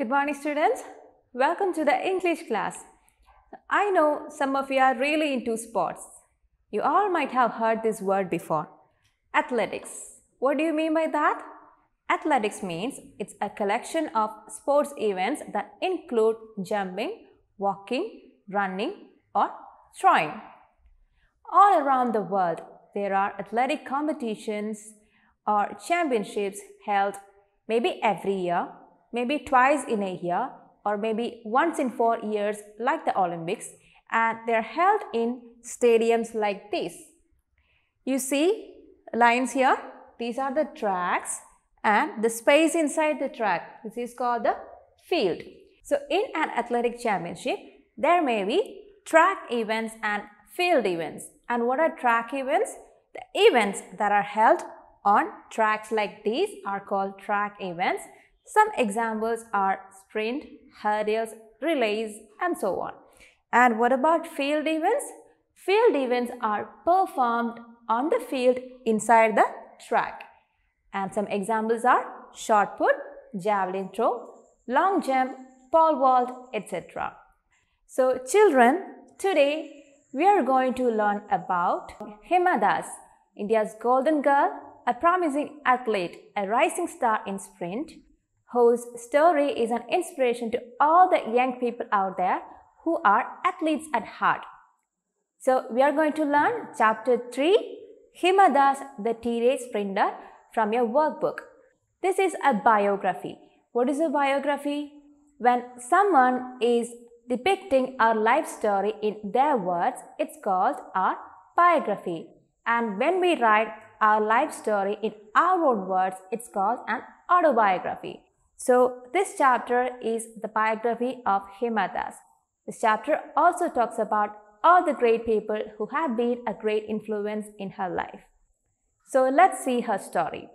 Good morning students. Welcome to the English class. I know some of you are really into sports. You all might have heard this word before. Athletics. What do you mean by that? Athletics means it's a collection of sports events that include jumping, walking, running or throwing. All around the world, there are athletic competitions or championships held maybe every year maybe twice in a year or maybe once in four years like the Olympics and they're held in stadiums like this. You see lines here, these are the tracks and the space inside the track, this is called the field. So in an athletic championship, there may be track events and field events. And what are track events? The events that are held on tracks like these are called track events some examples are sprint, hurdles, relays and so on. And what about field events? Field events are performed on the field inside the track. And some examples are short put, javelin throw, long jump, pole vault, etc. So children, today we are going to learn about Hima Das, India's golden girl, a promising athlete, a rising star in sprint, whose story is an inspiration to all the young people out there who are athletes at heart. So we are going to learn chapter 3, Himadas the t Sprinter from your workbook. This is a biography. What is a biography? When someone is depicting our life story in their words, it's called a biography. And when we write our life story in our own words, it's called an autobiography. So this chapter is the biography of Himadas. This chapter also talks about all the great people who have been a great influence in her life. So let's see her story.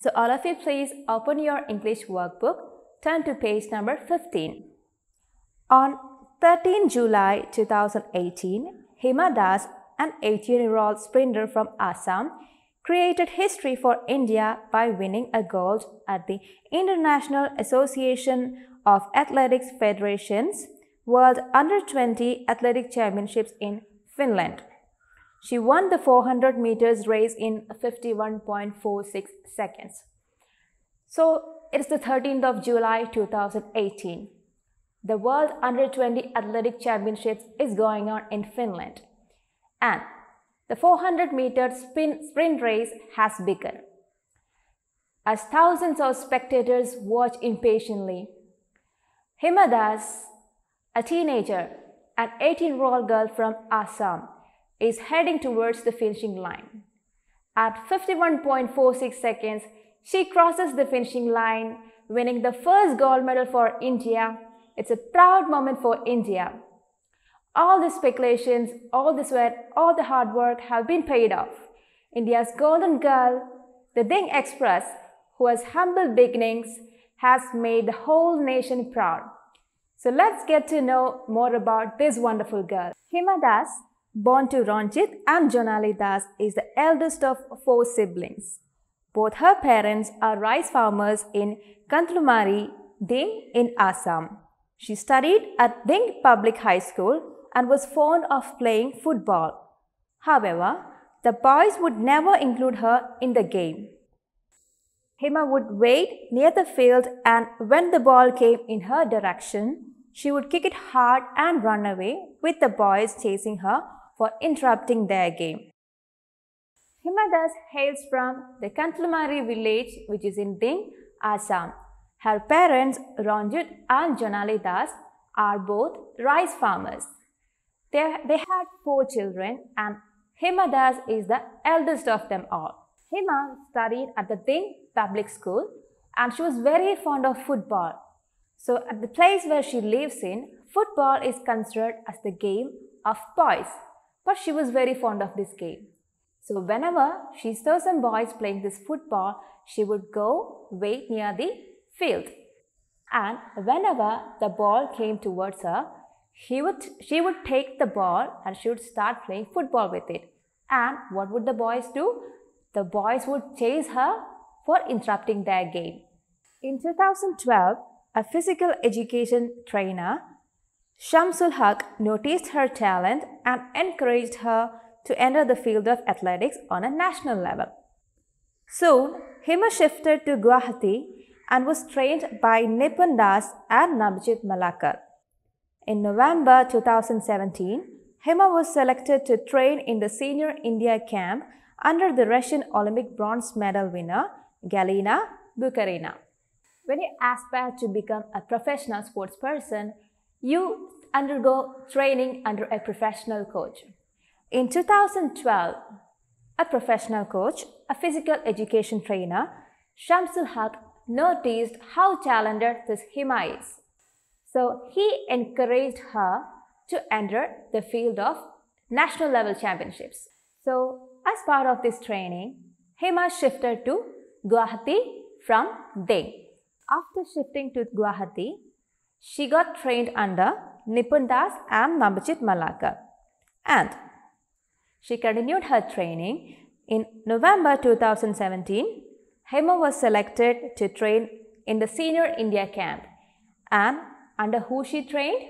So all of you please open your English workbook, turn to page number 15. On 13 July 2018, Hema Das, an 18-year-old sprinter from Assam, created history for India by winning a gold at the International Association of Athletics Federations World Under-20 Athletic Championships in Finland. She won the 400 meters race in 51.46 seconds. So it's the 13th of July 2018. The World Under-20 Athletic Championships is going on in Finland. And the 400 meter spin, sprint race has begun. As thousands of spectators watch impatiently, Himadas, a teenager, an 18 year old girl from Assam, is heading towards the finishing line. At 51.46 seconds, she crosses the finishing line, winning the first gold medal for India. It's a proud moment for India all the speculations, all the sweat, all the hard work have been paid off. India's golden girl, the Ding Express, who has humble beginnings, has made the whole nation proud. So let's get to know more about this wonderful girl. Hima Das, born to Ranjit and Jonali Das, is the eldest of four siblings. Both her parents are rice farmers in Kantlumari, Ding in Assam. She studied at Ding Public High School and was fond of playing football. However, the boys would never include her in the game. Hema would wait near the field and when the ball came in her direction, she would kick it hard and run away with the boys chasing her for interrupting their game. Hima Das hails from the Kantlamari village which is in Ding, Assam. Her parents Ranjit and Jonali Das are both rice farmers. They, they had four children and Himadas is the eldest of them all. Hima studied at the Ding public school and she was very fond of football. So at the place where she lives in, football is considered as the game of boys. But she was very fond of this game. So whenever she saw some boys playing this football, she would go wait near the field. And whenever the ball came towards her, he would, she would take the ball and she would start playing football with it. And what would the boys do? The boys would chase her for interrupting their game. In 2012, a physical education trainer, Shamsul Haq, noticed her talent and encouraged her to enter the field of athletics on a national level. Soon, Hima shifted to Guwahati and was trained by Nipun Das and Nabjit Malakar. In November 2017, Hima was selected to train in the Senior India Camp under the Russian Olympic bronze medal winner Galina Bukharina. When you aspire to become a professional sports person, you undergo training under a professional coach. In 2012, a professional coach, a physical education trainer, Shamsul Haq noticed how talented this Hima is. So he encouraged her to enter the field of national level championships. So as part of this training, Hema shifted to Guwahati from Deh. After shifting to Guwahati, she got trained under Nipundas and Nambachit Malaka, And she continued her training. In November 2017, Hema was selected to train in the Senior India Camp and under who she trained?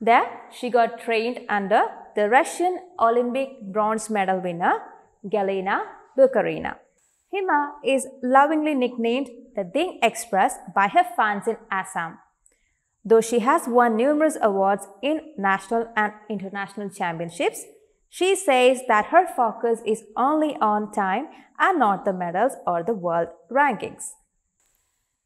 There she got trained under the Russian Olympic bronze medal winner Galina Bukharina. Hima is lovingly nicknamed the Ding Express by her fans in Assam. Though she has won numerous awards in national and international championships, she says that her focus is only on time and not the medals or the world rankings.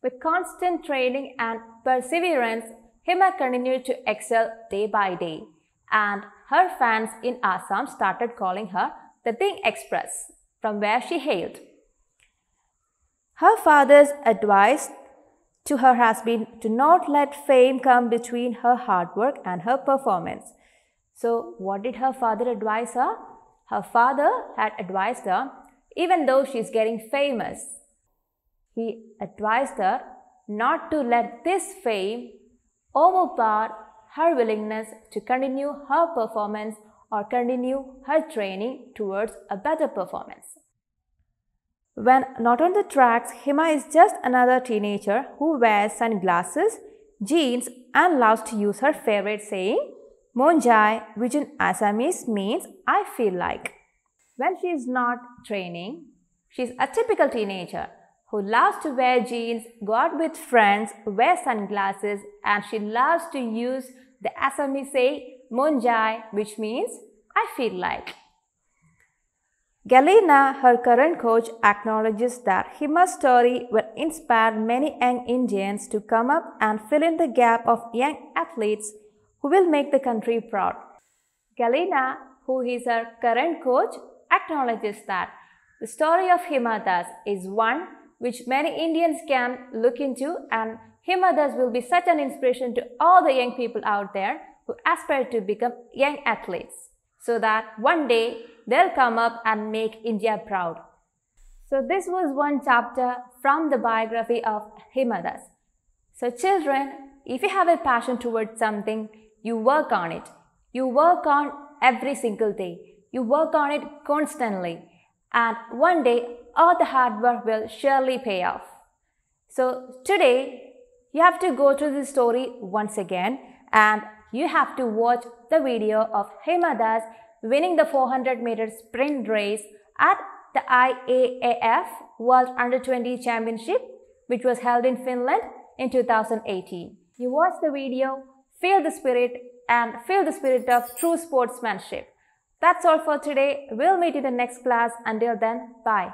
With constant training and perseverance, Hima continued to excel day by day, and her fans in Assam started calling her the Thing Express, from where she hailed. Her father's advice to her has been to not let fame come between her hard work and her performance. So, what did her father advise her? Her father had advised her, even though she's getting famous, he advised her not to let this fame overpower her willingness to continue her performance or continue her training towards a better performance. When not on the tracks, Hima is just another teenager who wears sunglasses, jeans and loves to use her favorite saying, Monjai, which in Assamese means I feel like. When she is not training, she is a typical teenager who loves to wear jeans, go out with friends, wear sunglasses, and she loves to use the Assamese say monjai, which means I feel like. Galina, her current coach, acknowledges that Hima's story will inspire many young Indians to come up and fill in the gap of young athletes who will make the country proud. Galina, who is her current coach, acknowledges that the story of Hima Das is one which many Indians can look into and Himadas will be such an inspiration to all the young people out there who aspire to become young athletes so that one day they'll come up and make India proud. So this was one chapter from the biography of Himadas. So children, if you have a passion towards something, you work on it. You work on every single day. You work on it constantly. And one day all the hard work will surely pay off. So today, you have to go through the story once again and you have to watch the video of Hema Das winning the 400 meter sprint race at the IAAF World Under 20 Championship which was held in Finland in 2018. You watch the video, feel the spirit and feel the spirit of true sportsmanship. That's all for today. We'll meet in the next class. Until then, bye.